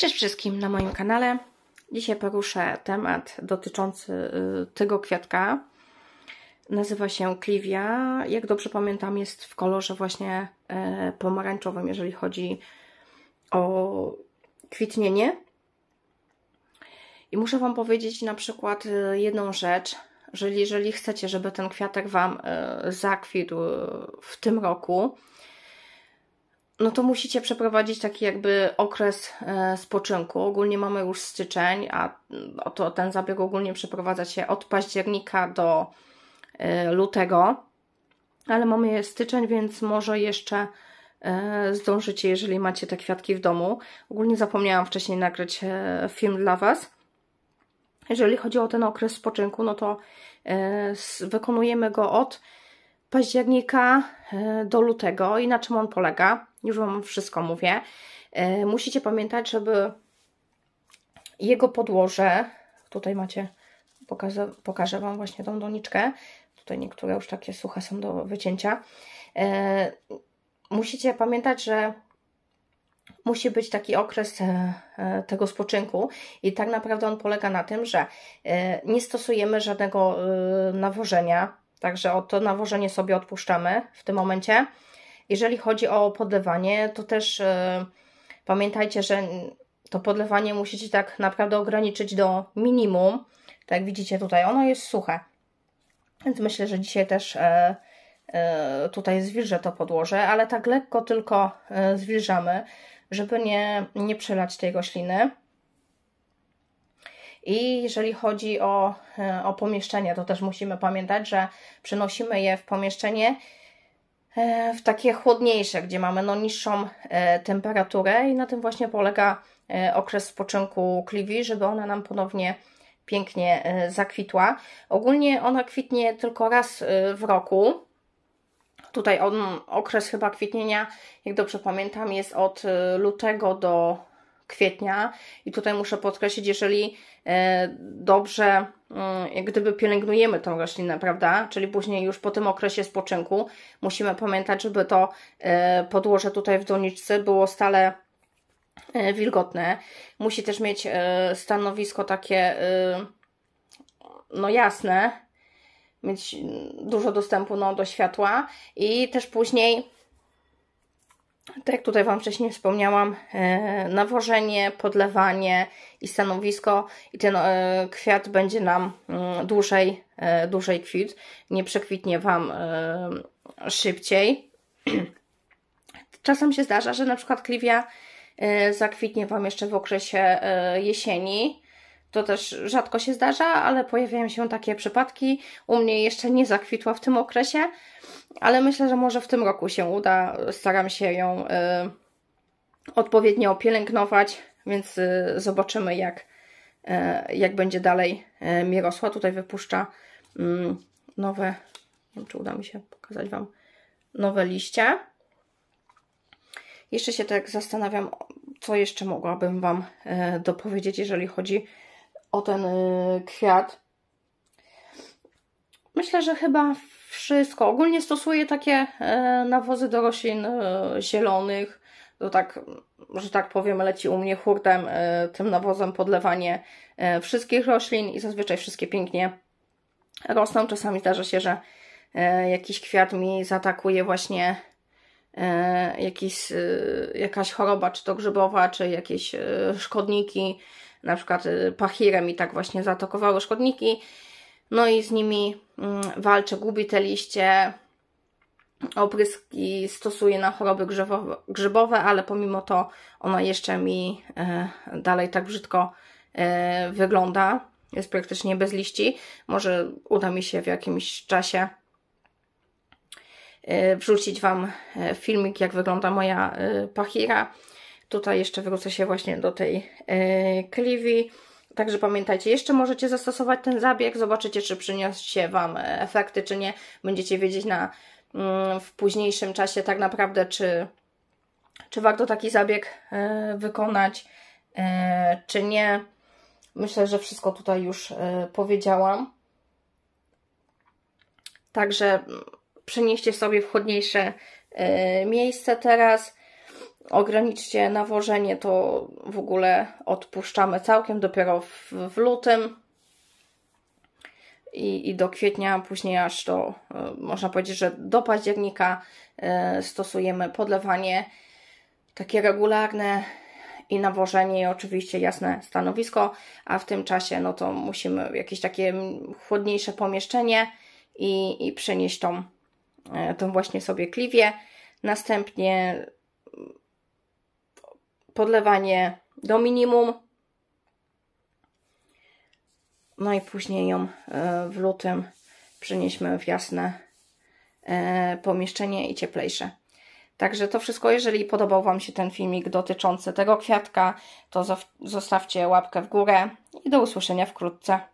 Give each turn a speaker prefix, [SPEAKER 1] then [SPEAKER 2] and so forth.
[SPEAKER 1] Cześć wszystkim na moim kanale. Dzisiaj poruszę temat dotyczący y, tego kwiatka. Nazywa się Clivia. Jak dobrze pamiętam, jest w kolorze właśnie y, pomarańczowym, jeżeli chodzi o kwitnienie. I muszę Wam powiedzieć na przykład y, jedną rzecz, że jeżeli chcecie, żeby ten kwiatek Wam zakwitł w tym roku, no to musicie przeprowadzić taki jakby okres e, spoczynku. Ogólnie mamy już styczeń, a mm, to ten zabieg ogólnie przeprowadza się od października do e, lutego, ale mamy styczeń, więc może jeszcze e, zdążycie, jeżeli macie te kwiatki w domu. Ogólnie zapomniałam wcześniej nagrać film dla Was. Jeżeli chodzi o ten okres spoczynku, no to wykonujemy go od października e, do lutego i na czym on polega. Już Wam wszystko mówię. E, musicie pamiętać, żeby jego podłoże, tutaj macie, pokażę, pokażę Wam właśnie tą doniczkę, tutaj niektóre już takie suche są do wycięcia. E, musicie pamiętać, że musi być taki okres tego spoczynku i tak naprawdę on polega na tym, że nie stosujemy żadnego nawożenia, Także o to nawożenie sobie odpuszczamy w tym momencie. Jeżeli chodzi o podlewanie, to też y, pamiętajcie, że to podlewanie musicie tak naprawdę ograniczyć do minimum. Tak jak widzicie tutaj, ono jest suche. Więc myślę, że dzisiaj też y, y, tutaj zwilżę to podłoże, ale tak lekko tylko e, zwilżamy, żeby nie, nie przelać tej gośliny. I jeżeli chodzi o, e, o pomieszczenia, to też musimy pamiętać, że przenosimy je w pomieszczenie e, w takie chłodniejsze, gdzie mamy no niższą e, temperaturę i na tym właśnie polega okres spoczynku kliwi, żeby ona nam ponownie pięknie zakwitła. Ogólnie ona kwitnie tylko raz w roku. Tutaj on, okres chyba kwitnienia, jak dobrze pamiętam, jest od lutego do kwietnia. I tutaj muszę podkreślić, jeżeli e, dobrze, mm, jak gdyby pielęgnujemy tą roślinę, prawda? Czyli później już po tym okresie spoczynku musimy pamiętać, żeby to e, podłoże tutaj w doniczce było stale e, wilgotne. Musi też mieć stanowisko takie, no jasne, mieć dużo dostępu no, do światła i też później tak jak tutaj Wam wcześniej wspomniałam, e, nawożenie, podlewanie i stanowisko i ten e, kwiat będzie nam mm, dłużej, e, dłużej kwit, nie przekwitnie Wam szybciej. Czasem się zdarza, że na przykład kliwia zakwitnie Wam jeszcze w okresie jesieni, to też rzadko się zdarza, ale pojawiają się takie przypadki. U mnie jeszcze nie zakwitła w tym okresie, ale myślę, że może w tym roku się uda. Staram się ją y, odpowiednio pielęgnować, więc y, zobaczymy, jak, y, jak będzie dalej y, mi rosła. Tutaj wypuszcza mm, nowe, nie wiem czy uda mi się pokazać Wam, nowe liście. Jeszcze się tak zastanawiam, co jeszcze mogłabym Wam y, dopowiedzieć, jeżeli chodzi o ten y, kwiat. Myślę, że chyba wszystko. Ogólnie stosuję takie y, nawozy do roślin y, zielonych. To tak, że tak powiem, leci u mnie hurtem tym nawozem podlewanie wszystkich roślin i zazwyczaj wszystkie pięknie rosną. Czasami zdarza się, że jakiś kwiat mi zaatakuje właśnie jakiś, jakaś choroba, czy to grzybowa, czy jakieś szkodniki na przykład y, pachirem i tak właśnie zaatakowały szkodniki. No i z nimi mm, walczę, gubię te liście, opryski stosuję na choroby grzybowe ale pomimo to ona jeszcze mi e, dalej tak brzydko e, wygląda. Jest praktycznie bez liści. Może uda mi się w jakimś czasie e, wrzucić Wam filmik, jak wygląda moja pachira. Tutaj jeszcze wrócę się właśnie do tej kliwi. E, Także pamiętajcie, jeszcze możecie zastosować ten zabieg, zobaczycie, czy się Wam e, efekty, czy nie. Będziecie wiedzieć na, mm, w późniejszym czasie tak naprawdę, czy, czy warto taki zabieg e, wykonać, czy nie. Myślę, że wszystko tutaj już powiedziałam. Także mm, przenieście sobie w chłodniejsze miejsce teraz ograniczcie nawożenie, to w ogóle odpuszczamy całkiem dopiero w, w lutym. I, i, do kwietnia, później aż do, e, można powiedzieć, że do października e, stosujemy podlewanie takie regularne i nawożenie i oczywiście jasne stanowisko, a w tym czasie no to musimy jakieś takie chłodniejsze pomieszczenie i, i przenieść tą, e, tą właśnie sobie kliwie. Następnie podlewanie do minimum. No i później ją e, w lutym przenieśmy w jasne e, pomieszczenie i cieplejsze. Także to wszystko, jeżeli podobał Wam się ten filmik dotyczący tego kwiatka, to zostawcie łapkę w górę i do usłyszenia wkrótce.